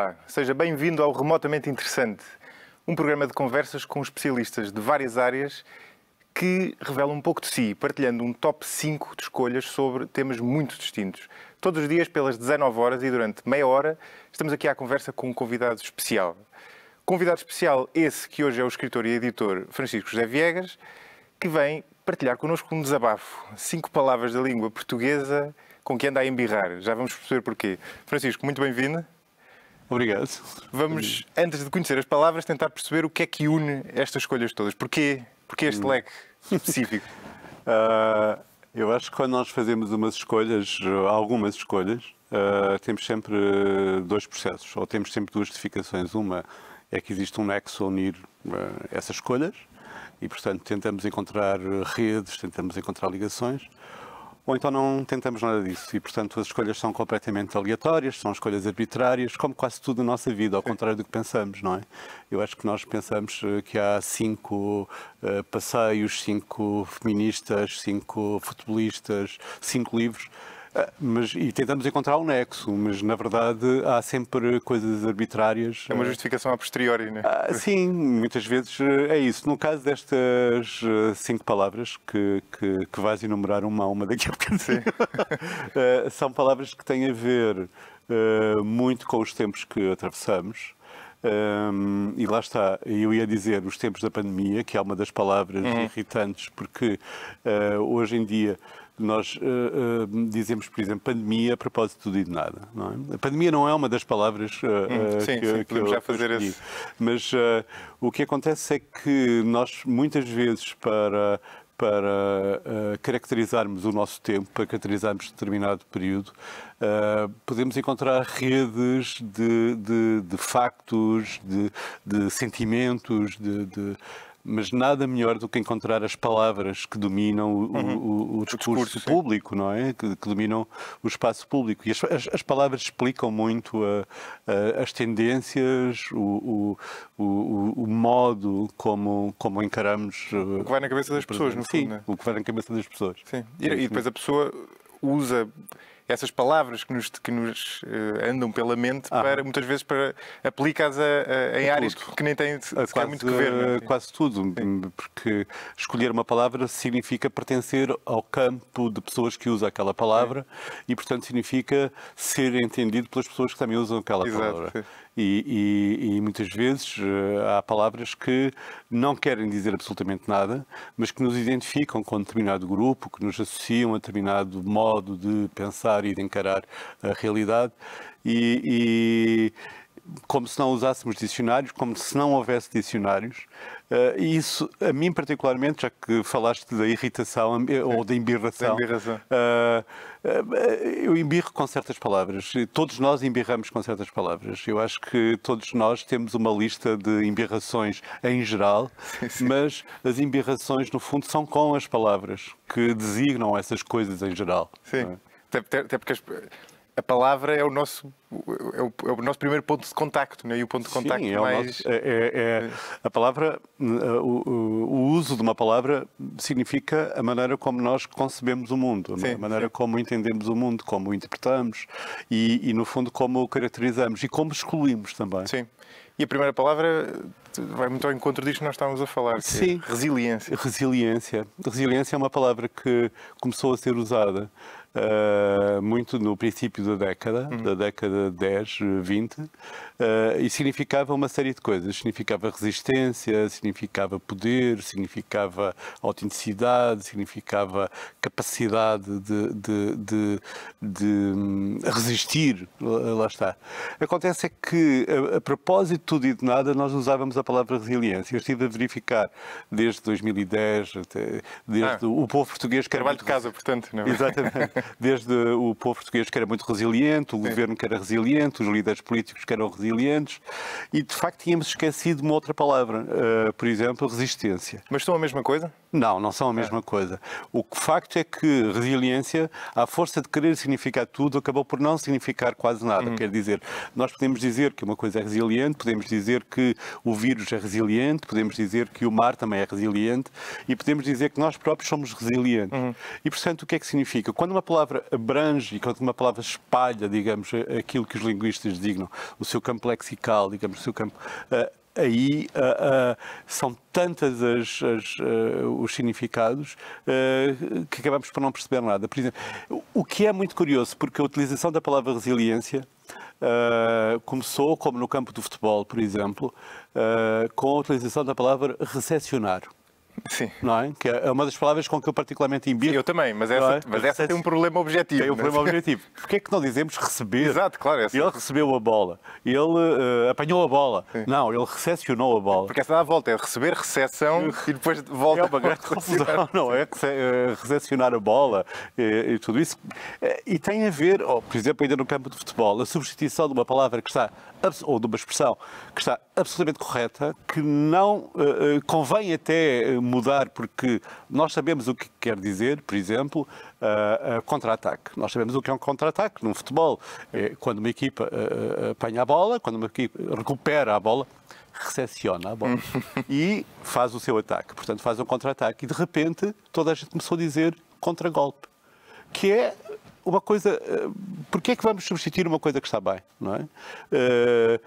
Olá, seja bem-vindo ao Remotamente Interessante, um programa de conversas com especialistas de várias áreas que revelam um pouco de si, partilhando um top 5 de escolhas sobre temas muito distintos. Todos os dias, pelas 19 horas e durante meia hora, estamos aqui à conversa com um convidado especial. Convidado especial esse que hoje é o escritor e editor Francisco José Viegas, que vem partilhar connosco um desabafo, cinco palavras da língua portuguesa com que anda a embirrar. Já vamos perceber porquê. Francisco, muito bem-vindo. Obrigado. Vamos, antes de conhecer as palavras, tentar perceber o que é que une estas escolhas todas. Porquê, Porquê este hum. leque específico? uh, eu acho que quando nós fazemos umas escolhas, algumas escolhas, uh, temos sempre dois processos, ou temos sempre duas justificações. Uma é que existe um nexo a unir uh, essas escolhas, e portanto tentamos encontrar redes, tentamos encontrar ligações ou então não tentamos nada disso. E, portanto, as escolhas são completamente aleatórias, são escolhas arbitrárias, como quase tudo na nossa vida, ao contrário do que pensamos, não é? Eu acho que nós pensamos eh, que há cinco uh, passeios, cinco feministas, cinco futebolistas, cinco livros. Ah, mas, e tentamos encontrar um nexo, mas na verdade há sempre coisas arbitrárias. É uma ah. justificação a posteriori, não é? Ah, sim, muitas vezes ah, é isso. No caso destas cinco palavras que, que, que vais enumerar uma a uma daqui a bocadinho, são palavras que têm a ver uh, muito com os tempos que atravessamos. Um, e lá está, eu ia dizer os tempos da pandemia, que é uma das palavras uhum. irritantes, porque uh, hoje em dia nós uh, uh, dizemos, por exemplo, pandemia a propósito de tudo e de nada. É? A pandemia não é uma das palavras uh, hum, sim, que, sim, que podemos eu, já fazer esse. Mas o que acontece é que nós, muitas vezes, para para uh, caracterizarmos o nosso tempo, para caracterizarmos determinado período, uh, podemos encontrar redes de, de, de factos, de, de sentimentos, de, mas nada melhor do que encontrar as palavras que dominam o, uhum. o, o, o discurso, público, não é? Que, que, dominam o espaço público. E as, as, as palavras explicam muito a, a, as tendências, o, modo como, como encaramos. Eh, o que vai na cabeça das pessoas, no fim. Sim, né? o que vai na cabeça das pessoas. Sim. E, e depois a pessoa usa essas palavras que nos, que nos uh, andam pela mente, ah. para, muitas vezes para aplicadas em é áreas que, nem têm muito é a, quase, muito que ver. Não, é? Quase tudo, Sim. Hum, porque escolher uma palavra significa pertencer ao campo de pessoas que usam aquela palavra Sim. e, portanto, significa ser entendido pelas pessoas que também usam aquela Exato. palavra. Sim. E, e, e, muitas vezes eh, há palavras que não querem dizer absolutamente nada, mas que nos identificam com um determinado grupo, que nos associam a determinado modo de pensar e de encarar a realidade. e, e como se não usássemos dicionários, como se não houvesse dicionários. Eh, e uh, isso, a mim particularmente, já que falaste da irritação eh, ou da embirração, da embirração. Uh, eu imbirro com certas palavras. Todos nós embirramos com certas palavras. Eu acho que todos nós temos uma lista de embirrações em geral, sim, mas as embirrações, no fundo, são com as palavras que designam essas coisas em geral. Sim. É? Até, porque a palavra é o nosso é o, é o, nosso primeiro ponto de contacto, né? E o ponto de contacto Sim, é mais... Nosso, é, é, é. é. a palavra, eh, o, o, uso de uma palavra significa a maneira como nós concebemos o mundo, né? sim, a maneira sim. como entendemos o mundo, como o interpretamos e, e, no fundo, como o caracterizamos e como excluímos também. Sim. E a primeira palavra vai muito ao encontro disto que nós estávamos a falar, é Sim. resiliência. Resiliência. Resiliência é uma palavra que começou a ser usada uh, muito no princípio da década, uhum. da década 10, 20, uh, e significava uma série de coisas. Significava resistência, significava poder, significava autenticidade, significava capacidade de, de, de, de hum, resistir, lá está. Acontece é que, a, a propósito de tudo e de nada, nós usávamos a palavra resiliência. Eu estive a verificar desde 2010, até, desde ah, o povo português... que Trabalho de casa, portanto, não é? Exatamente desde o povo português que era muito resiliente, o Sim. governo que era resiliente, os líderes políticos que eram resilientes, e de facto tínhamos esquecido uma outra palavra, uh, por exemplo, resistência. Mas são a mesma coisa? Não, não são a mesma é. coisa. O facto é que resiliência, à força de querer significar tudo, acabou por não significar quase nada. Uhum. Quer dizer, nós podemos dizer que uma coisa é resiliente, podemos dizer que o vírus é resiliente, podemos dizer que o mar também é resiliente e podemos dizer que nós próprios somos resilientes. Uhum. E, portanto, o que é que significa? Quando uma palavra abrange e quando uma palavra espalha, digamos, aquilo que os linguistas dignam, o seu campo lexical, digamos, o seu campo. Uh, aí uh, uh, são tantas as, as, os significados que acabamos por não perceber nada. Por exemplo, o que é muito curioso, porque a utilização da palavra resiliência Uh, começou, como no campo do futebol, por exemplo, uh, com a utilização da palavra recessionar. Sim. Não é? Que é uma das palavras com que eu particularmente imbito. Eu também, mas essa, é? mas essa tem um problema objetivo. Tem um é? problema objetivo. Porquê é que não dizemos receber? Exato, claro. Ele recebeu a bola. Ele uh, apanhou a bola. Sim. Não, ele recepcionou a bola. Porque essa dá a volta. É receber, recepção e depois volta. É uma grande confusão. Não, é eh, recepcionar a bola e, eh, e tudo isso. E tem a ver, oh, por exemplo, ainda no campo de futebol, a substituição de uma palavra que está ou de uma expressão que está absolutamente correta, que não uh, convém até eh, mudar, porque nós sabemos o que quer dizer, por exemplo, uh, uh, contra-ataque. Nós sabemos o que é um contra-ataque no futebol. É quando uma equipa apanha a bola, quando uma equipa recupera a bola, recepciona a bola e faz o seu ataque. Portanto, faz um contra-ataque. E de repente toda a gente começou a dizer contra-golpe, que é uma coisa. Eh, porquê é que vamos substituir uma coisa que está bem? Não é? Eh,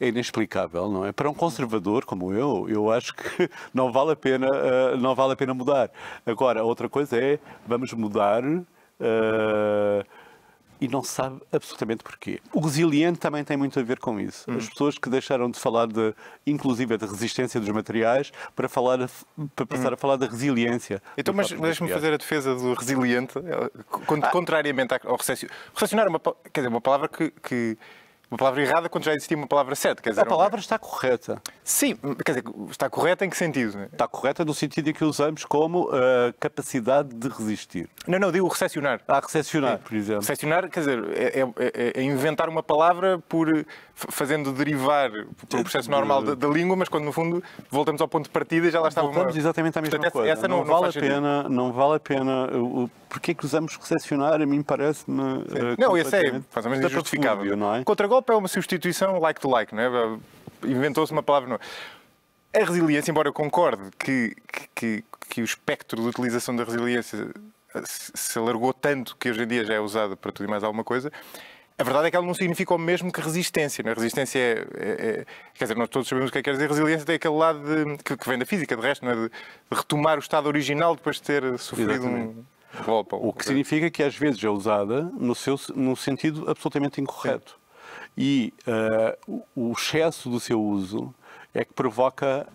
é inexplicável, não é? Para um conservador como eu, eu acho que não vale a pena, eh, não vale a pena mudar. Agora, outra coisa é, vamos mudar Uh, e não se sabe absolutamente porquê. O resiliente também tem muito a ver com isso. Hum. As pessoas que deixaram de falar, de, inclusive, da resistência dos materiais para, falar, para passar hum. a falar da resiliência. Então, mas deixa-me fazer a defesa do resiliente, eh, ah. contrariamente ao recessionário. Recessionar é uma, quer dizer, uma palavra que, que uma palavra errada quando já existia uma palavra certa. Quer dizer, a é? palavra um... está correta. Sim, quer dizer, está correta em que sentido? Está correta no sentido em que usamos como uh, capacidade de resistir. Não, não, digo recessionar. Ah, recessionar, é, por exemplo. Recessionar, quer dizer, é, é, é, é inventar uma palavra por fazendo derivar para o processo normal da, da, língua, mas quando no fundo voltamos ao ponto de partida e já lá estava Voltamos uma... exatamente à mesma Portanto, coisa. Essa, não, não, não vale a pena, sentido. não vale a pena. O, porque é que usamos recepcionar? A mim parece-me. Uh, não, isso é mais ou menos injustificável. Não é? Contragolpe é uma substituição like to like, não é? Inventou-se uma palavra nova. A resiliência, embora eu concorde que, que, que o espectro de utilização da resiliência se alargou tanto que hoje em dia já é usada para tudo e mais alguma coisa, a verdade é que ela não significa o mesmo que resistência. Né? Resistência é, é, é, Quer dizer, nós todos sabemos o que é quer dizer resiliência, tem aquele lado de, que, que, vem da física, de resto, é? de, de, retomar o estado original depois de ter eh, sofrido Exatamente. um. Golpe, o que significa que às vezes é usada no, seu, no sentido absolutamente incorreto. Sim. E uh, o excesso do seu uso é que provoca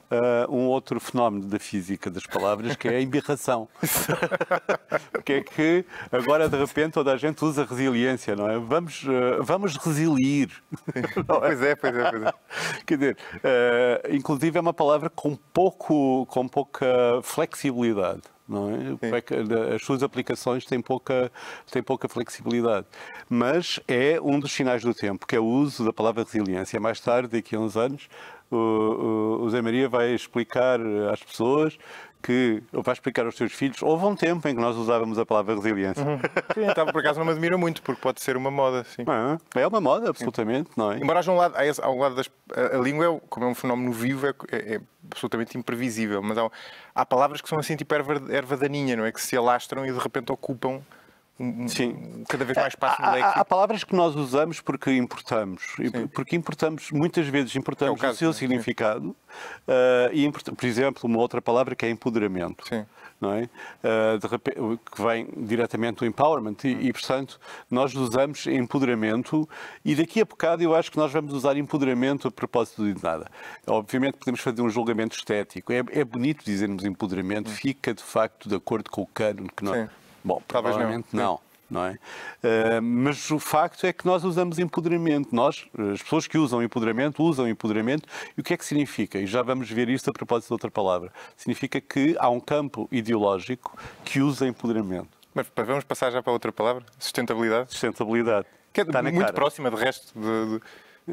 uh, um outro fenómeno da física das palavras, que é a embirração. que é que agora, de repente, toda a gente usa resiliência, não é? Vamos, uh, vamos resilir. É? Pois é, pois é, pois é. Quer dizer, uh, inclusive é uma palavra com, pouco, com pouca flexibilidade. É? é as suas aplicações têm pouca, têm pouca flexibilidade. Mas é um dos sinais do tempo, que é o uso da palavra resiliência. É mais tarde, daqui a uns anos, o, o, o Zé Maria vai explicar às pessoas que vai explicar aos seus filhos, houve um tempo em que nós usávamos a palavra resiliência. Uhum. Sim, então, por acaso não me admira muito, porque pode ser uma moda, sim. Ah, é uma moda, absolutamente, sim. não é? Embora haja um lado, ao lado das, a, a língua, é, como é um fenómeno vivo, é, é, é absolutamente imprevisível, mas há, há, palavras que são assim tipo erva, erva daninha, não é? Que se alastram e de repente ocupam Sim, cada vez mais passa no leque. Há, há, palavras que nós usamos porque importamos. Sim. Porque importamos, muitas vezes, importamos é o, caso, o, seu é? significado. Uh, e, por exemplo, uma outra palavra que é empoderamento. Sim. Não é? Uh, eh, repente, que vem diretamente do empowerment. E, hum. e, portanto, nós usamos empoderamento. E daqui a bocado eu acho que nós vamos usar empoderamento a propósito de nada. Obviamente, podemos fazer um julgamento estético. É, é bonito dizermos empoderamento, hum. fica de facto de acordo com o cano que nós. Sim Bom, provavelmente não. Não é? Uh, mas o facto é que nós usamos empoderamento. Nós, eh, as pessoas que usam empoderamento, usam empoderamento. E o que é que significa? E já vamos ver isto a propósito de outra palavra. Significa que há um campo ideológico que usa empoderamento. Mas vamos passar já para outra palavra? Sustentabilidade? Sustentabilidade. Que é Está muito cara. próxima, de resto, de, de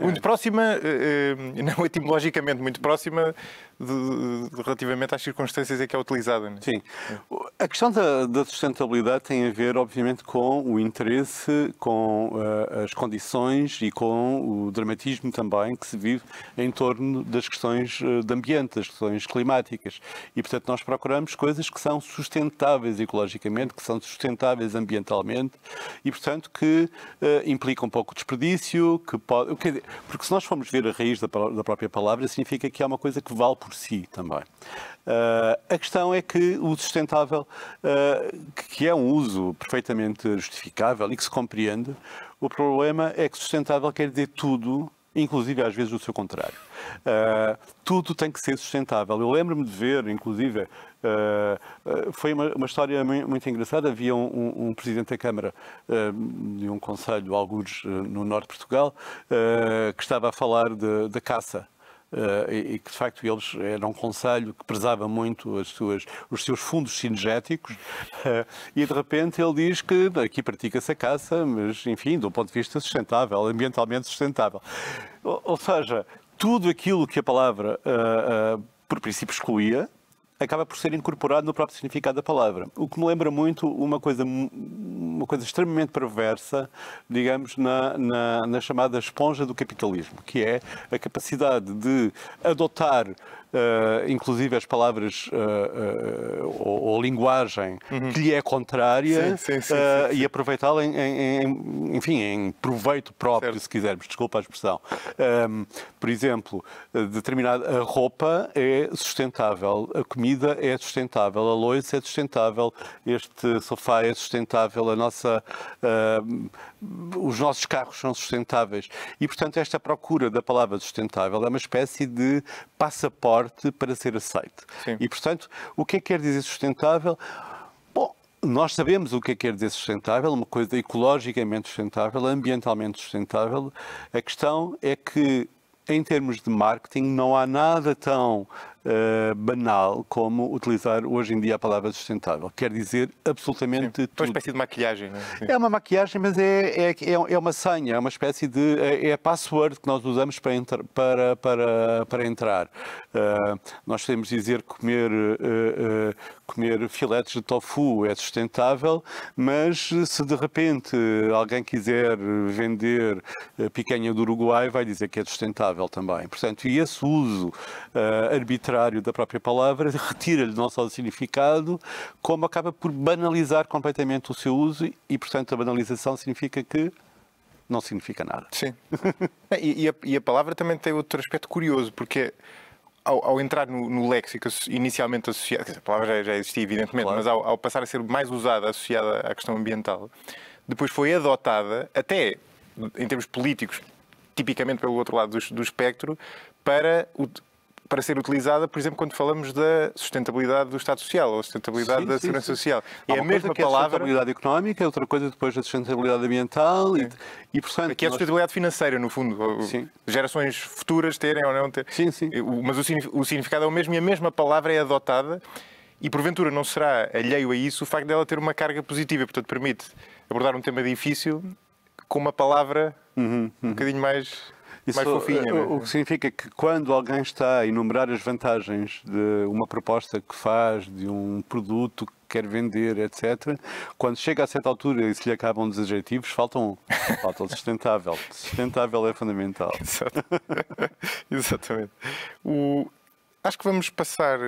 muito próxima, eh, eh, não etimologicamente, muito próxima de, relativamente às circunstâncias em que é utilizada. Né? Sim. A questão da, da, sustentabilidade tem a ver, obviamente, com o interesse, com uh, as condições e com o dramatismo também que se vive em torno das questões de ambiente, das questões climáticas. E, portanto, nós procuramos coisas que são sustentáveis ecologicamente, que são sustentáveis ambientalmente e, portanto, que uh, implicam um pouco desperdício, que pode. Quer dizer, porque se nós formos ver a raiz da, da própria palavra, significa que é uma coisa que vale por si também. Uh, a questão é que o sustentável, uh, que é um uso perfeitamente justificável e que se compreende, o problema é que sustentável quer dizer tudo, inclusive às vezes o seu contrário. Uh, tudo tem que ser sustentável. Eu lembro-me de ver, inclusive, uh, uh, foi uma, uma, história muito engraçada. Havia um, um, um presidente da Câmara de um conselho, alguns no norte de Portugal, que estava a falar da caça. Uh, e, e, que de facto eles eram um conselho que prezava muito suas, os seus fundos sinergéticos uh, e de repente ele diz que aqui pratica-se a caça, mas enfim, do ponto de vista sustentável, ambientalmente sustentável. Ou, ou seja, tudo aquilo que a palavra, uh, uh, por princípio, excluía, acaba por ser incorporado no próprio significado da palavra. O que me lembra muito uma coisa, uma coisa extremamente perversa, digamos, na, na, na chamada esponja do capitalismo, que é a capacidade de adotar uh, inclusive as palavras uh, uh, ou, ou, linguagem uhum. que lhe é contrária sim, sim, sim, e aproveitá-la em, em, enfim, em proveito próprio, certo. se quisermos, desculpa a expressão. Um, ehm, por exemplo, determinada a roupa é sustentável, a comida é sustentável, a loiça é sustentável, este sofá é sustentável, a nossa, ehm, os nossos carros são sustentáveis. E, portanto, esta procura da palavra sustentável é uma espécie de passaporte forte para ser aceito. Sim. E, portanto, o que é que quer dizer sustentável? Bom, nós sabemos o que é que quer dizer sustentável, uma coisa ecologicamente sustentável, ambientalmente sustentável. A questão é que, em termos de marketing, não há nada tão eh, banal como utilizar hoje em dia a palavra sustentável. Quer dizer absolutamente Sim, tudo. É uma espécie de maquilhagem. Né? É uma maquilhagem, mas é, é, é, é uma senha, é uma espécie de... É, é a password que nós usamos para, entrar, para, para, para entrar. Uh, nós podemos dizer que comer, uh, comer filetes de tofu é sustentável, mas se de repente alguém quiser vender picanha do Uruguai, vai dizer que é sustentável também. Portanto, e esse uso arbitrário contrário da própria palavra, retira-lhe não só o significado, como acaba por banalizar completamente o seu uso e, portanto, a banalização significa que não significa nada. Sim. É, e, e, a, e, a, palavra também tem outro aspecto curioso, porque ao, ao entrar no, no, léxico inicialmente associado, a palavra já, já existia evidentemente, claro. mas ao, ao, passar a ser mais usada, associada à questão ambiental, depois foi adotada, até em termos políticos, tipicamente pelo outro lado do, do espectro, para o, para ser utilizada, por exemplo, quando falamos da sustentabilidade do Estado Social ou sustentabilidade sim, da sim, Segurança sim. Social. é a mesma que é palavra. É a sustentabilidade económica, é outra coisa depois da sustentabilidade ambiental e, é. e portanto. Aqui é a sustentabilidade nós... financeira, no fundo. Sim. Gerações futuras terem ou não terem. Sim, sim. Mas o significado é o mesmo e a mesma palavra é adotada e porventura não será alheio a isso o facto dela ter uma carga positiva, portanto permite abordar um tema difícil com uma palavra uhum, uhum. um bocadinho mais isso, mais fofinha. Eh, o, é? o que significa que quando alguém está a enumerar as vantagens de uma proposta que faz, de um produto que quer vender, etc. Quando chega a certa altura e se lhe acabam os adjetivos, falta um. Falta o sustentável. Sustentável é fundamental. Exatamente. O... Acho que vamos passar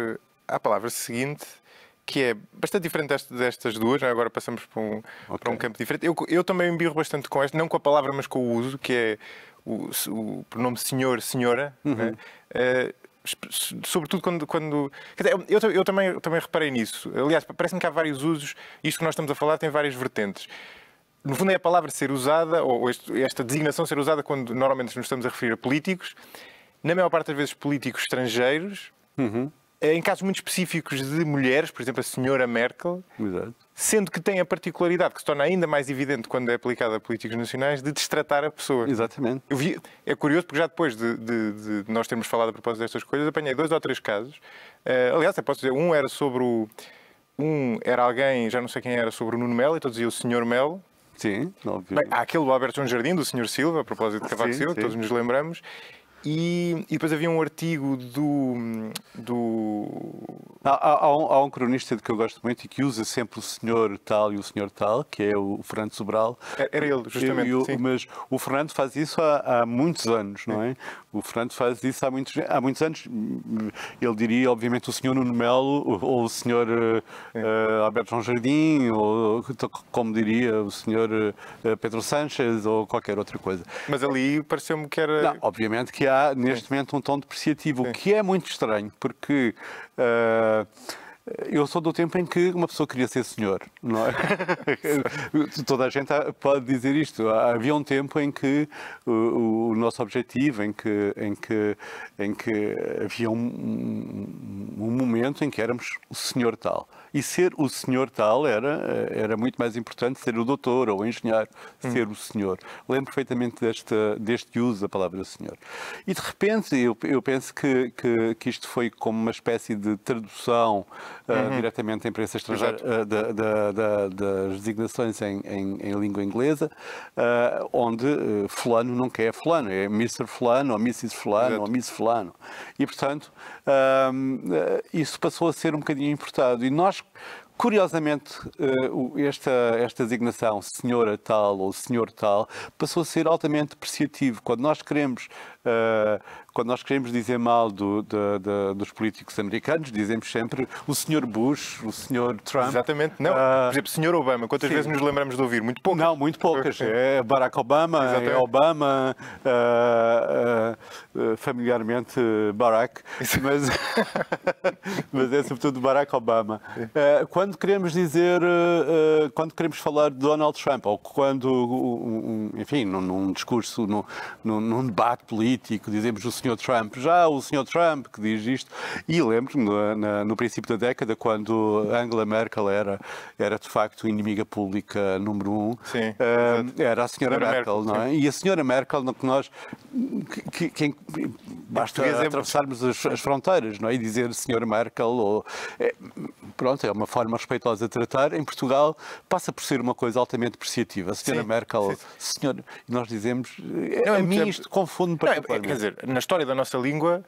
à palavra seguinte, que é bastante diferente destas duas, agora passamos para um, okay. para um campo diferente. Eu, eu também embirro bastante com esta, não com a palavra, mas com o uso, que é o, o pronome senhor, senhora. Uhum. Né? Uh, sobretudo quando. quando dizer, eu, eu, também, eu também reparei nisso. Aliás, parece-me que há vários usos, isto que nós estamos a falar tem várias vertentes. No fundo, é a palavra ser usada, ou este, esta designação ser usada quando normalmente nos estamos a referir a políticos, na maior parte das vezes políticos estrangeiros. Uhum eh, em casos muito específicos de mulheres, por exemplo, a senhora Merkel, Exato. sendo que tem a particularidade, que se torna ainda mais evidente quando é aplicada a políticos nacionais, de destratar a pessoa. Exatamente. Vi, é curioso, porque já depois de, de, de, nós termos falado a propósito destas coisas, apanhei dois ou três casos. Uh, aliás, eu posso dizer, um era sobre o... Um era alguém, já não sei quem era, sobre o Nuno Melo, e todos diziam o senhor Melo, Sim, óbvio. Bem, há aquele do Alberto João Jardim, do Sr. Silva, a propósito de Cavaco sim, Silva, sim. todos nos lembramos, e, e, depois havia um artigo do. do... Há, há, há, um, há, um, cronista de que eu gosto muito e que usa sempre o senhor tal e o senhor tal, que é o Fernando Sobral. É, era ele, justamente. Eu, mas o Fernando faz isso há, há muitos anos, não é? O Fernando faz isso há muitos, há muitos anos. Ele diria, obviamente, o senhor Nuno Melo ou o senhor uh, Alberto João Jardim, ou como diria o senhor uh, Pedro Sanches ou qualquer outra coisa. Mas ali pareceu-me que era. Não, obviamente que há neste momento um tom depreciativo, o que é muito estranho, porque. Uh, eu sou do tempo em que uma pessoa queria ser senhor, não é? Toda a gente pode dizer isto. Havia um tempo em que o, o nosso objetivo, em que, em que, em que havia um, um, momento em que éramos o senhor tal. E ser o senhor tal era, eh, era muito mais importante ser o doutor ou o engenheiro, hum. ser o senhor. Lembro perfeitamente deste uso da palavra senhor. E de repente, eu, eu penso que, que, que isto foi como uma espécie de tradução eh, uhum. uh, diretamente da imprensa estrangeira uh, da, da, da, das designações em, em, em língua inglesa, uh, onde fulano nunca é fulano, é Mr. Fulano ou Mrs. Fulano Exato. ou Miss Fulano. E, portanto, ehm, isso passou a ser um bocadinho importado. E nós acho Curiosamente, eh, esta, esta designação senhora tal ou senhor tal passou a ser altamente apreciativo Quando nós queremos uh, quando nós queremos dizer mal do, do, do, dos políticos americanos, dizemos sempre o senhor Bush, o senhor Trump. Exatamente. Não, ah, por exemplo, senhor Obama, quantas sim. vezes nos lembramos de ouvir? Muito poucas. Não, muito poucas. É Barack Obama, é Exatamente. é Obama, uh, uh, familiarmente Barack, mas, mas é sobretudo Barack Obama. Uh, quando queremos dizer, quando queremos falar de Donald Trump, ou quando, um, enfim, num, num discurso, num, num, num debate político, dizemos o senhor Sr. Trump, já o Sr. Trump que diz isto. E lembro-me, no, no, princípio da década, quando Angela Merkel era, era de facto inimiga pública número um, sim, uh, era a Sra. Merkel, Merkel, não é? Sim. E a Sra. Merkel, que nós. Que, que, que basta é atravessarmos as, as, fronteiras, não é? E dizer Sra. Merkel, ou. É, pronto, é uma forma respeitosa de tratar. Em Portugal, passa por ser uma coisa altamente apreciativa. A Sra. Merkel, sim, sim. Senhora, nós dizemos. Não, a mim isto confunde-me é, Quer dizer, na história história da nossa língua,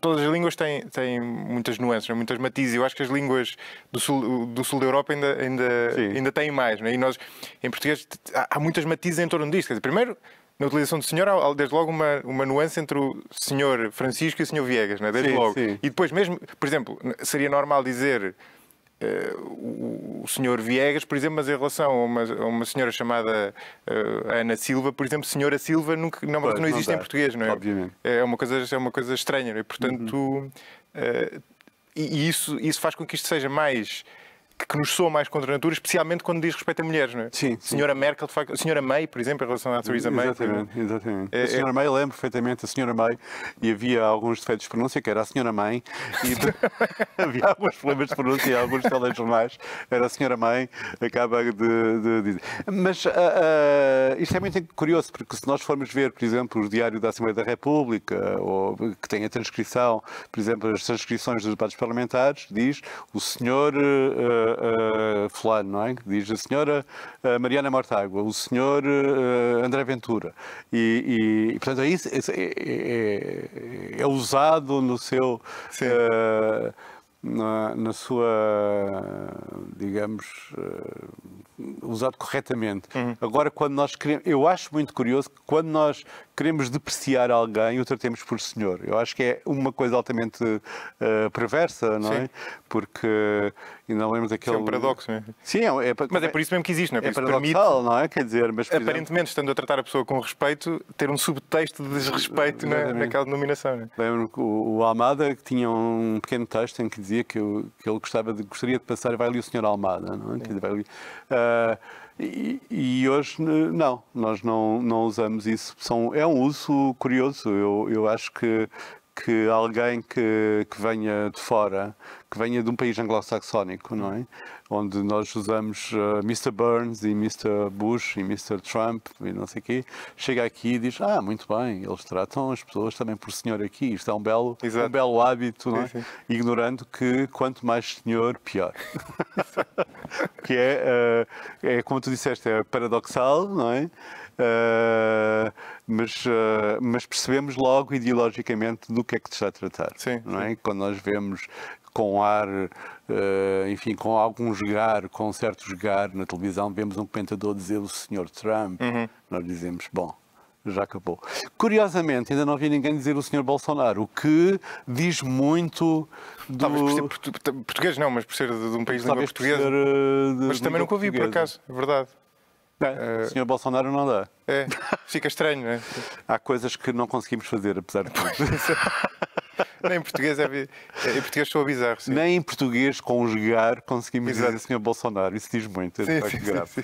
todas as línguas têm, têm muitas nuances, é? muitas matizes. Eu acho que as línguas do sul, do sul da Europa ainda, ainda, ainda têm mais. Né? E nós, em português, há, muitas matizes em torno disto. Dizer, primeiro, na utilização do senhor, há desde logo uma, uma nuance entre o senhor Francisco e o senhor Viegas, né? desde sim, logo. Sim. E depois mesmo, por exemplo, seria normal dizer uh, senhor Viegas, por exemplo, mas em relação a uma, a uma senhora chamada uh, Ana Silva, por exemplo, senhora Silva nunca, não, pois, não existe não em português, não é? Obviamente. É uma coisa, é uma coisa estranha, não é? Portanto, uhum. uh, e isso, isso faz com que isto seja mais que nos soa mais contra a natura, especialmente quando diz respeito a mulheres, não é? Sim. A Senhora Merkel, de facto, a senhora May, por exemplo, em relação à Theresa May. Exatamente, exatamente. É, a senhora é. May, lembro perfeitamente a senhora May, e havia alguns defeitos de pronúncia, que era a senhora Mãe, e havia alguns problemas de pronúncia em alguns telejornais, era a senhora Mãe, acaba de, de dizer. Mas uh, uh, isto é muito curioso, porque se nós formos ver, por exemplo, o Diário da Assembleia da República, ou, que tem a transcrição, por exemplo, as transcrições dos debates parlamentares, diz o senhor. Uh, uh, fulano, não é? Diz a senhora eh, Mariana Mortágua, o senhor eh, André Ventura. E, e, portanto, é, isso, é, é, é, é usado no seu na, na sua, digamos, uh, usado corretamente. Uhum. Agora, quando nós queremos, eu acho muito curioso que quando nós queremos depreciar alguém, o tratemos por senhor. Eu acho que é uma coisa altamente uh, perversa, não Sim. é? Porque ainda lembro daquele. Isso é um paradoxo, não é? Sim, é, é, mas é por isso mesmo que existe, não é? Por é paradoxal, permite... não é? Quer dizer, mas. Aparentemente, exemplo... estando a tratar a pessoa com respeito, ter um subtexto de desrespeito na, é? naquela denominação. É? Lembro-me que o, o Almada que tinha um pequeno texto em que dizia dizia que, eu, que ele gostava de, gostaria de passar, vai ali o senhor Almada, não é? vai ali. Uh, e, e, hoje não, nós não, não usamos isso. São, é um uso curioso. Eu, eu acho que que alguém que, que venha de fora, que venha de um país anglo-saxónico, não é? Onde nós usamos uh, eh, Mr. Burns e Mr. Bush e Mr. Trump e não sei o quê, chega aqui e diz: Ah, muito bem, eles tratam as pessoas também por senhor aqui. Isto é um belo, um belo hábito, não é? Sim, sim. Ignorando que quanto mais senhor, pior. que é, uh, é, como tu disseste, é paradoxal, não é? Uh, mas, uh, mas, percebemos logo ideologicamente do que é que se está a tratar. Sim, não é? Sim. Quando nós vemos com ar, uh, enfim, com algum jogar, com um certo jogar na televisão, vemos um comentador dizer o senhor Trump, uhum. nós dizemos, bom, já acabou. Curiosamente, ainda não vi ninguém dizer o senhor Bolsonaro, o que diz muito do... Talvez por ser português não, mas por ser de um país de língua portuguesa. Ser, de mas também nunca ouvi, por acaso, é verdade. O eh, senhor Bolsonaro não dá. É, fica estranho, não é? Há coisas que não conseguimos fazer, apesar de tudo. Nem em português é... Eh, em português sou bizarro, sim. Nem em português, conjugar, conseguimos Exato. dizer senhor Bolsonaro. Isso diz muito. É sim, sim, sim, sim.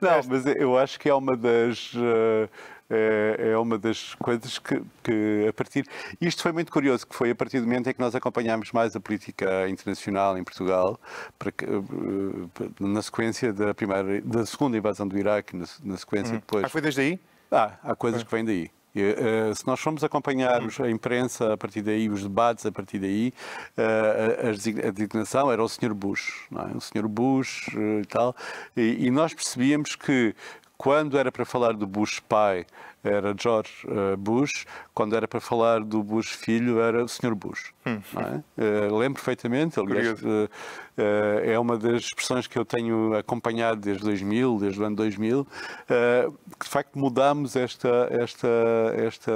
Não, mas eu acho que é uma das... Uh é, é uma das coisas que, que, a partir isto foi muito curioso que foi a partir do momento em que nós acompanhámos mais a política internacional em Portugal para, eh, na sequência da primeira da segunda invasão do Iraque na, sequência hum. depois ah, foi desde aí ah, há coisas é. que vêm daí e, uh, se nós formos acompanhar os, hum. a imprensa a partir daí, os debates a partir daí, uh, a, a designação era o Sr. Bush, é? o Sr. Bush uh, e tal, e, nós percebíamos que quando era para falar do Bush pai, era George eh, Bush. Quando era para falar do Bush filho, era o Sr. Bush. Hum. É? Eh, lembro perfeitamente, aliás, eh, é uma das expressões que eu tenho acompanhado desde 2000, desde o ano 2000, que de facto mudámos esta, esta, esta,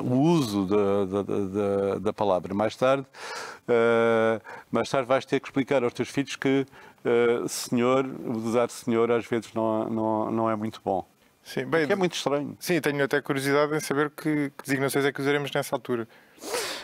o uso da, da, da, da palavra. Mais tarde, mais tarde vais ter que explicar aos teus filhos que eh, senhor, usar senhor às vezes não, não, não é muito bom. Sim, bem, é muito estranho. Sim, tenho até curiosidade em saber que, que designações é que usaremos nessa altura.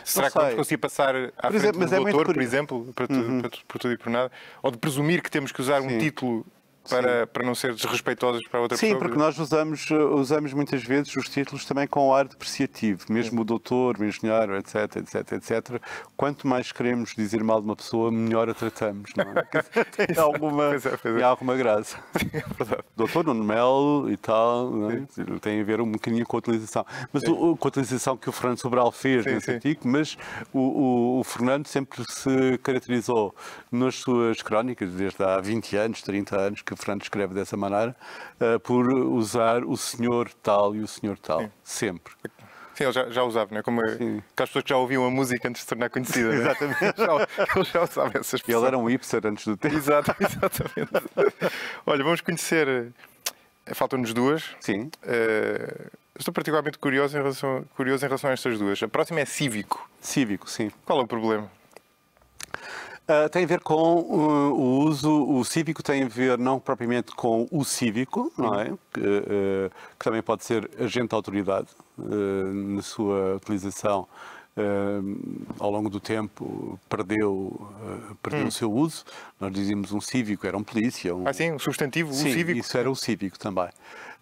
Será que vamos conseguir passar à por frente exemplo, do é doutor, é por exemplo, para, uhum. tudo, para, por tudo e por nada? Ou de presumir que temos que usar Sim. um título para, para não ser desrespeitosas para outra Sim, pessoa? Sim, porque nós usamos, usamos muitas vezes os títulos também com ar depreciativo, mesmo o doutor, o engenheiro, etc, etc, etc. Quanto mais queremos dizer mal de uma pessoa, melhor a tratamos, não é? tem, alguma, pois é, pois é. tem alguma graça. É doutor Nuno Melo e tal, é? tem a ver um bocadinho com a utilização. Mas o, com a utilização que o Fernando Sobral fez sim, nesse sim. artigo, mas o, o, o Fernando sempre se caracterizou nas suas crónicas, desde há 20 anos, 30 anos, que Fernando escreve dessa maneira, uh, por usar o senhor tal e o senhor tal, Sim. sempre. Sim, ele já, já usava, não é? Como as aquelas pessoas que já ouviam a música antes de se tornar conhecida. É? exatamente, já, ele já usava essas pessoas. Ele era um hipster antes do tempo. Exato, exatamente. Olha, vamos conhecer. Eh, faltam-nos duas. Sim. Uh, estou particularmente curioso em, relação, curioso em relação a estas duas. A próxima é cívico. Cívico, sim. Qual é o problema? Ah, tem a ver com uh, o uso, o cívico tem a ver não propriamente com o cívico, não é? Que, uh, que também pode ser agente da autoridade uh, na sua utilização. Uh, ao longo do tempo perdeu, uh, perdeu hum. o seu uso. Nós dizíamos um cívico, era um polícia. Um... Ah, sim, um substantivo, um sim, cívico. Isso era o cívico também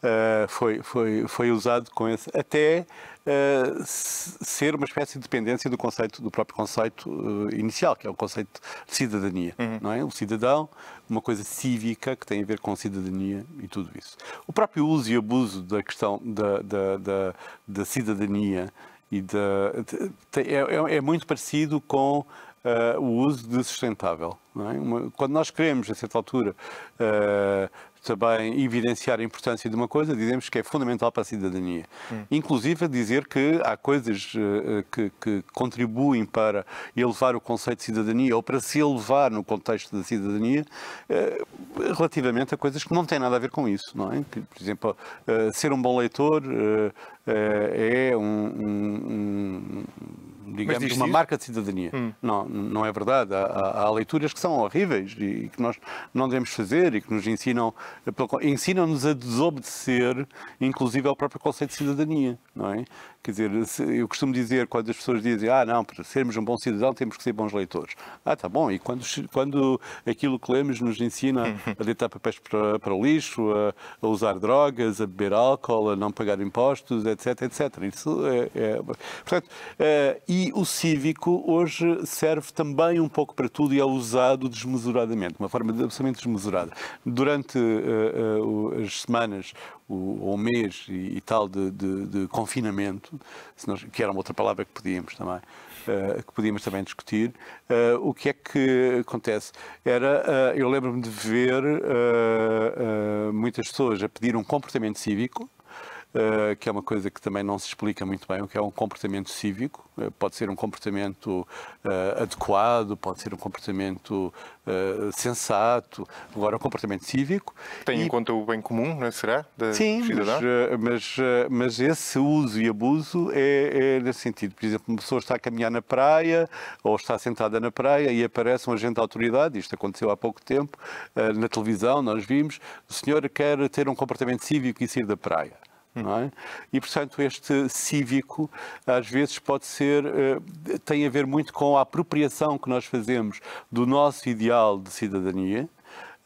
uh, foi, foi, foi usado com esse, até uh, ser uma espécie de dependência do conceito do próprio conceito uh, inicial, que é o conceito de cidadania, uhum. não é? O cidadão, uma coisa cívica que tem a ver com cidadania e tudo isso. O próprio uso e abuso da questão da, da, da, da cidadania e da, é, é, é, muito parecido com Uh, o uso de sustentável. É? Uma, quando nós queremos, a certa altura, uh, também evidenciar a importância de uma coisa, dizemos que é fundamental para a cidadania. Hum. Inclusive a dizer que há coisas eh, eh, que, que, contribuem para elevar o conceito de cidadania ou para se elevar no contexto da cidadania eh, relativamente a coisas que não têm nada a ver com isso, não é? Por exemplo, ser um bom leitor é um, um, um digamos, uma marca de cidadania. Hum. Não, não é verdade. Há, há, há, leituras que são horríveis e que nós não devemos fazer e que nos ensinam, ensinam-nos a desobedecer, inclusive, ao próprio conceito de cidadania, não é? Quer dizer, eu costumo dizer, quando as pessoas dizem, ah, não, para sermos um bom cidadão temos que ser bons leitores. Ah, tá bom, e quando, quando aquilo que lemos nos ensina a deitar papéis para, para o lixo, a, a, usar drogas, a beber álcool, a não pagar impostos, etc, etc. Isso é. é portanto, é, e o cívico hoje serve também um pouco para tudo e é usado desmesuradamente, uma forma de absolutamente desmesurada. Durante uh, uh, as semanas o, ou mês e, e tal de, de, de confinamento, nós, que era uma outra palavra que podíamos também, uh, que podíamos também discutir, uh, o que é que acontece? Era, uh, eu lembro-me de ver muitas pessoas a pedir um comportamento cívico, eh, que é uma coisa que também não se explica muito bem, o que é um comportamento cívico. Eh, pode ser um comportamento eh, adequado, pode ser um comportamento sensato, agora o um comportamento cívico. Tem e... em conta o bem comum, não é? será? Sim, mas, mas, mas esse uso e abuso é, é nesse sentido. Por exemplo, uma pessoa está a caminhar na praia ou está sentada na praia e aparece um agente da autoridade, isto aconteceu há pouco tempo, na televisão nós vimos, o senhor quer ter um comportamento cívico e sair da praia não é? E, portanto, este cívico, às vezes, pode ser, eh, tem a ver muito com a apropriação que nós fazemos do nosso ideal de cidadania,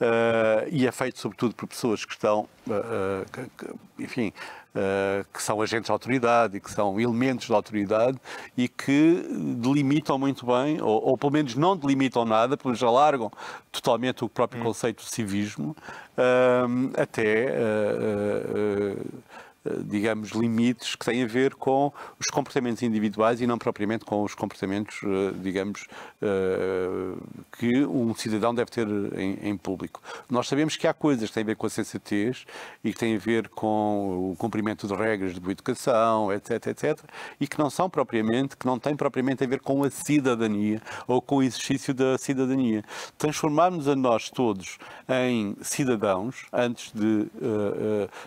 Uh, e é feito sobretudo por pessoas que estão, uh, que, que, enfim, uh, que são agentes de autoridade e que são elementos da autoridade e que delimitam muito bem, ou, ou, pelo menos não delimitam nada, pelo menos alargam totalmente o próprio hum. conceito de civismo, ehm, até eh, digamos, limites que têm a ver com os comportamentos individuais e não propriamente com os comportamentos, eh, digamos, eh, que um cidadão deve ter em, público. Nós sabemos que há coisas que têm a ver com a sensatez e que têm a ver com o cumprimento de regras de boa educação, etc, etc, e que não são propriamente, que não têm propriamente a ver com a cidadania ou com o exercício da cidadania. Transformarmos a nós todos em cidadãos antes de,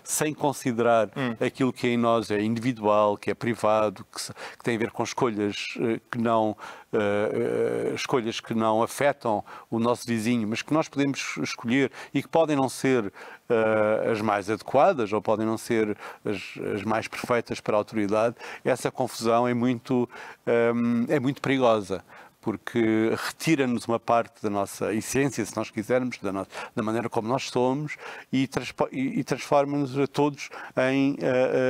sem considerar hum Hum. aquilo que é em nós é individual, que é privado, que, que tem a ver com escolhas eh, que não uh, escolhas que não afetam o nosso vizinho, mas que nós podemos escolher e que podem não ser uh, as mais adequadas ou podem não ser as, as, mais perfeitas para a autoridade, essa confusão é muito, um, é muito perigosa porque retira-nos uma parte da nossa essência, se nós quisermos, da, nossa, da maneira como nós somos e, e transforma-nos a todos em uh,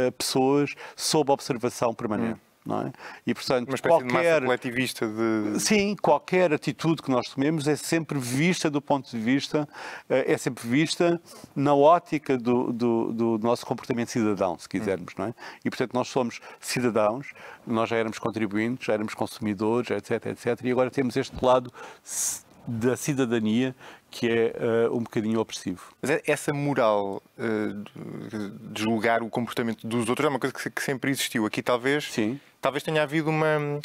uh, pessoas sob observação permanente. Hum. É? E, portanto, Uma qualquer... de coletivista de... Sim, qualquer atitude que nós tomemos é sempre vista do ponto de vista, eh, é sempre vista na ótica do, do, do nosso comportamento cidadão, se quisermos, não é? E, portanto, nós somos cidadãos, nós já éramos contribuintes, já éramos consumidores, etc, etc, e agora temos este lado da cidadania que é uh, um bocadinho opressivo. Mas é essa moral uh, de julgar o comportamento dos outros é uma coisa que, que sempre existiu. Aqui talvez, Sim. talvez tenha havido uma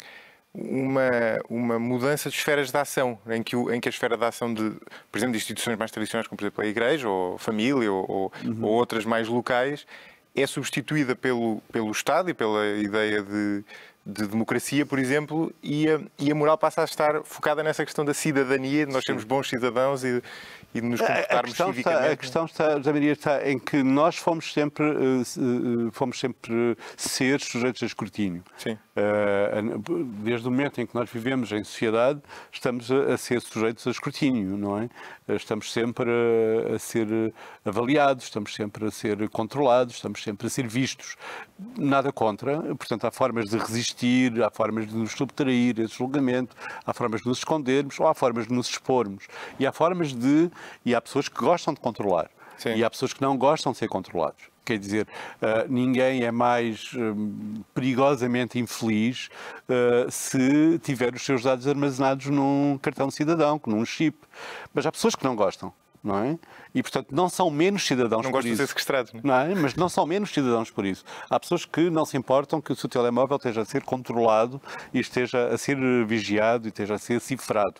uma, uma mudança de esferas de ação, em que, em que a esfera de ação de, por exemplo, de instituições mais tradicionais, como por exemplo a igreja, ou família, ou, uhum. ou outras mais locais, é substituída pelo, pelo Estado e pela ideia de, de democracia, por exemplo, e a, e a, moral passa a estar focada nessa questão da cidadania, de nós sermos bons cidadãos e, e de nos comportarmos a, a civicamente. Está, a questão está, José Maria, está em que nós fomos sempre, eh, eh, fomos sempre seres sujeitos a escrutínio. Sim. Eh, desde o momento em que nós vivemos em sociedade, estamos a, ser sujeitos a escrutínio, não é? Estamos sempre a, a ser avaliados, estamos sempre a ser controlados, estamos sempre a ser vistos. Nada contra, portanto, há formas de resistir resistir, há formas de nos subtrair esse julgamento, há formas de nos escondermos ou há formas de nos expormos. E há formas de. E há pessoas que gostam de controlar. Sim. E há pessoas que não gostam de ser controlados. Quer dizer, uh, ninguém é mais hum, perigosamente infeliz uh, se tiver os seus dados armazenados num cartão de cidadão, num chip. Mas há pessoas que não gostam não é? E, portanto, não são menos cidadãos não por isso. Não gosto de ser sequestrados, né? não é? Mas não são menos cidadãos por isso. Há pessoas que não se importam que o seu telemóvel esteja a ser controlado e esteja a ser vigiado e esteja a ser cifrado.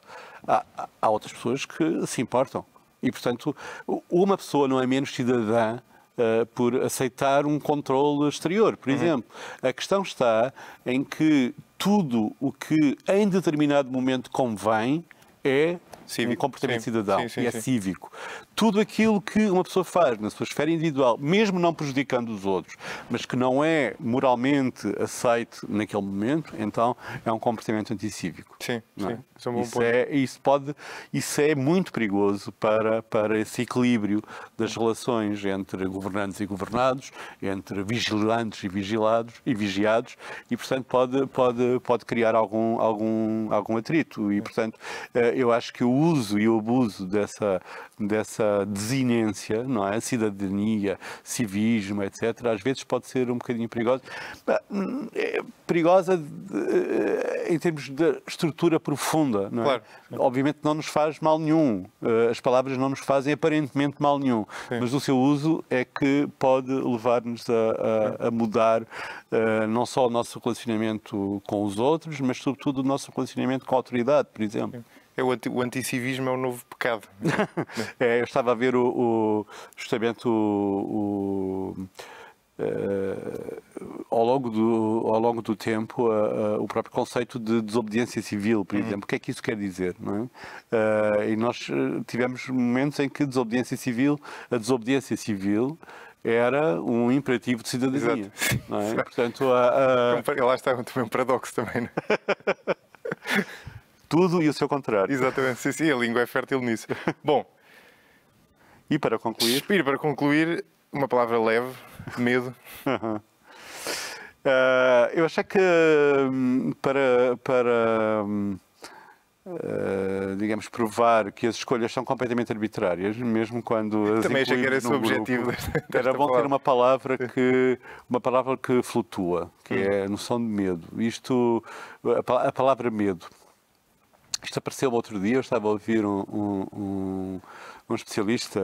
Há, há outras pessoas que se importam. E, portanto, uma pessoa não é menos cidadã Uh, por aceitar um controle exterior, por uhum. exemplo. A questão está em que tudo o que em determinado momento convém é cívico, um comportamento sim, cidadão sim, sim, e é cívico. Tudo aquilo que uma pessoa faz na sua esfera individual, mesmo não prejudicando os outros, mas que não é moralmente aceito naquele momento, então é um comportamento anticívico. Sim, é? Isso, é, um isso é isso, pode, isso é muito perigoso para, para esse equilíbrio das relações entre governantes e governados, entre vigilantes e vigilados e vigiados, e portanto pode, pode, pode criar algum, algum, algum atrito. E portanto eh, eu acho que o uso e abuso dessa dessa desinência, não é? Cidadania, civismo, etc., às vezes pode ser um bocadinho perigosa. É perigosa eh, em termos de estrutura profunda, não é? Claro. Obviamente não nos faz mal nenhum, eh, as palavras não nos fazem aparentemente mal nenhum, Sim. mas o seu uso é que pode levar-nos a, a, a, mudar eh, não só o nosso relacionamento com os outros, mas sobretudo o nosso relacionamento com a autoridade, por exemplo. Sim. É o, anti, o anticivismo é o novo pecado. É, eu estava a ver o, o justamente o, o Uh, ao, longo do, ao longo do tempo uh, uh, o próprio conceito de desobediência civil, por uhum. exemplo. O que é que isso quer dizer? É? Eh, e nós eh, tivemos momentos em que desobediência civil, a desobediência civil era um imperativo de cidadania. É? Portanto, a, a... É lá está é também um paradoxo também. É? Tudo e o seu contrário. Exatamente, sim, sim, a língua é fértil nisso. Bom, e para concluir? para concluir, uma palavra leve, medo. Uh, eu achei que hum, para, para uh, digamos, provar que as escolhas são completamente arbitrárias, mesmo quando as Também achei que era esse o objetivo. era bom ter uma palavra que, uma palavra que flutua, que hum. é a noção de medo. Isto, a palavra medo isto apareceu outro dia, eu estava a ouvir um, um, um, especialista,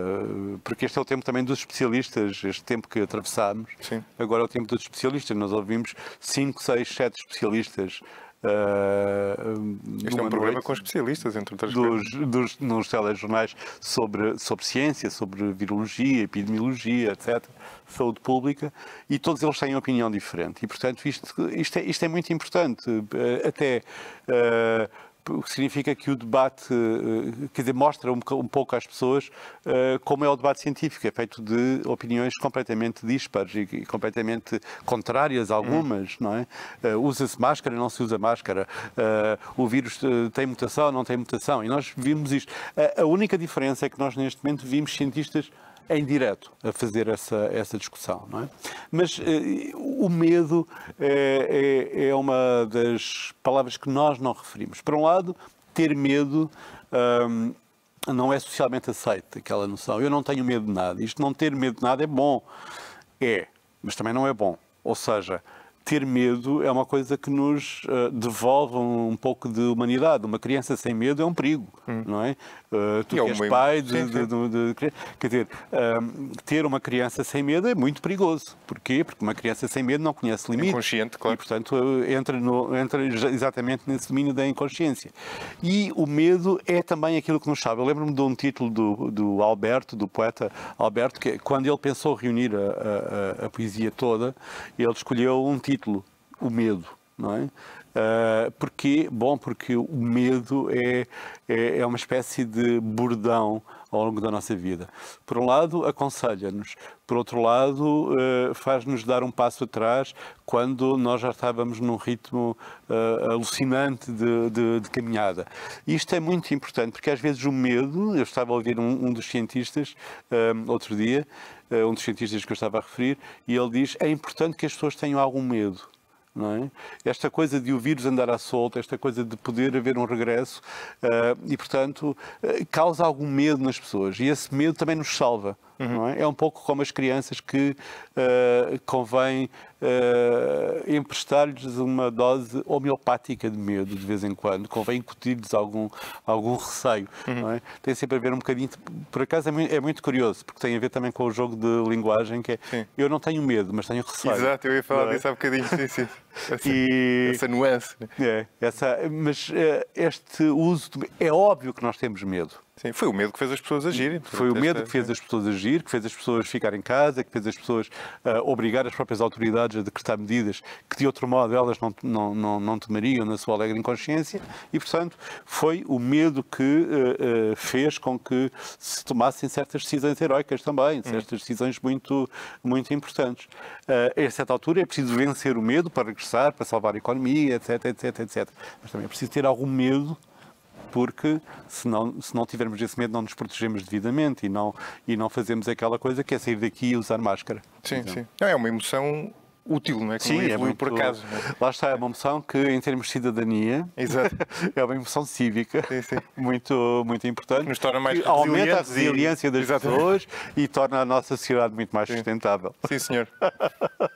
porque este é o tempo também dos especialistas, este tempo que atravessámos, Sim. agora é o tempo dos especialistas, nós ouvimos 5, 6, 7 especialistas Uh, este é um problema com especialistas, entre outras dos, Dos, nos telejornais sobre, sobre ciência, sobre virologia, epidemiologia, etc., saúde pública, e todos eles têm opinião diferente. E, portanto, isto, isto, é, isto é muito importante. Eh, até. Uh, significa que o debate, eh, que demonstra mostra um, pouco às pessoas eh, como é o debate científico, é feito de opiniões completamente dispares e, completamente contrárias algumas, hum. não é? Eh, usa-se máscara, não se usa máscara, o vírus tem mutação, não tem mutação, e nós vimos isto. a única diferença é que nós neste momento vimos cientistas em direto a fazer essa, essa discussão. Não é? Mas eh, o medo eh, é, é uma das palavras que nós não referimos. Por um lado, ter medo. Um, não é socialmente aceito aquela noção. Eu não tenho medo de nada. Isto não ter medo de nada é bom. É, mas também não é bom. Ou seja, ter medo é uma coisa que nos uh, devolve um pouco de humanidade. Uma criança sem medo é um perigo, hum. não é? Uh, tu e é que és é pai de, de, de, de, Quer dizer, um, eh, ter uma criança sem medo é muito perigoso. Porquê? Porque uma criança sem medo não conhece limites. Inconsciente, claro. E, portanto, entra, no, entra exatamente nesse domínio da inconsciência. E o medo é também aquilo que nos sabe. Eu lembro-me de um título do, do Alberto, do poeta Alberto, que é quando ele pensou reunir a, a, a, a poesia toda, ele escolheu um título título, o medo. Não é? Uh, porque, bom, porque o medo é, é, é, uma espécie de bordão ao longo da nossa vida. Por um lado, aconselha-nos, por outro lado, uh, faz-nos dar um passo atrás quando nós já estávamos num ritmo uh, alucinante de, de, de, caminhada. Isto é muito importante, porque às vezes o medo, eu estava a ouvir um, um dos cientistas outro dia, eh, um dos cientistas que eu estava a referir, e ele diz é importante que as pessoas tenham algum medo. É? Esta coisa de o vírus andar à solta, esta coisa de poder haver um regresso uh, e, portanto, uh, causa algum medo nas pessoas e esse medo também nos salva. Uhum. É? é? um pouco como as crianças que uh, convém uh, emprestar-lhes uma dose homeopática de medo de vez em quando, convém incutir-lhes algum, algum receio. Uhum. É? Tem sempre a ver um bocadinho, por acaso é muito, é muito, curioso, porque tem a ver também com o jogo de linguagem, que é sim. eu não tenho medo, mas tenho receio. Exato, eu ia falar é? disso há bocadinho, sim, sim. Essa, e... essa nuance. Né? É, essa, mas uh, este uso, de, é óbvio que nós temos medo. Sim, foi o medo que fez as pessoas agirem. Foi o medo que fez as pessoas agir, que fez as pessoas ficarem em casa, que fez as pessoas uh, obrigar as próprias autoridades a decretar medidas que de outro modo elas não, não, não, não tomariam na sua alegre inconsciência e, portanto, foi o medo que uh, uh, fez com que se tomassem certas decisões heroicas também, hum. certas decisões muito, muito importantes. a certa altura é preciso vencer o medo para regressar, para salvar a economia, etc, etc, etc. Mas também é preciso ter algum medo porque se não, se não tivermos esse medo, não nos protegemos devidamente e não, e não fazemos aquela coisa que é sair daqui e usar máscara. Sim, então. sim. É uma emoção útil, não é? Que Sim, é muito, por acaso. É? Lá está, é uma emoção que, em termos de cidadania, Exato. é uma emoção cívica sim, sim. Muito, muito importante. Nos torna mais Aumenta a resiliência e... das Exatamente. pessoas e torna a nossa sociedade muito mais sim. sustentável. Sim, senhor.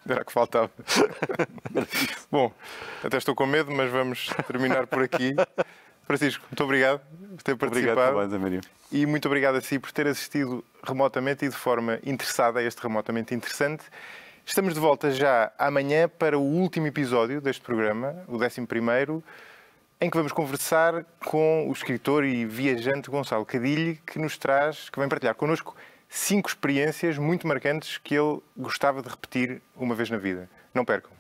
Era que faltava. Bom, até estou com medo, mas vamos terminar por aqui. Francisco, muito obrigado por ter participado. Obrigado também, E muito obrigado a si por ter assistido remotamente e de forma interessada a este remotamente interessante. Estamos de volta já amanhã para o último episódio deste programa, o 11 primeiro, em que vamos conversar com o escritor e viajante Gonçalo Cadilhe, que nos traz, que vem partilhar connosco cinco experiências muito marcantes que ele gostava de repetir uma vez na vida. Não percam.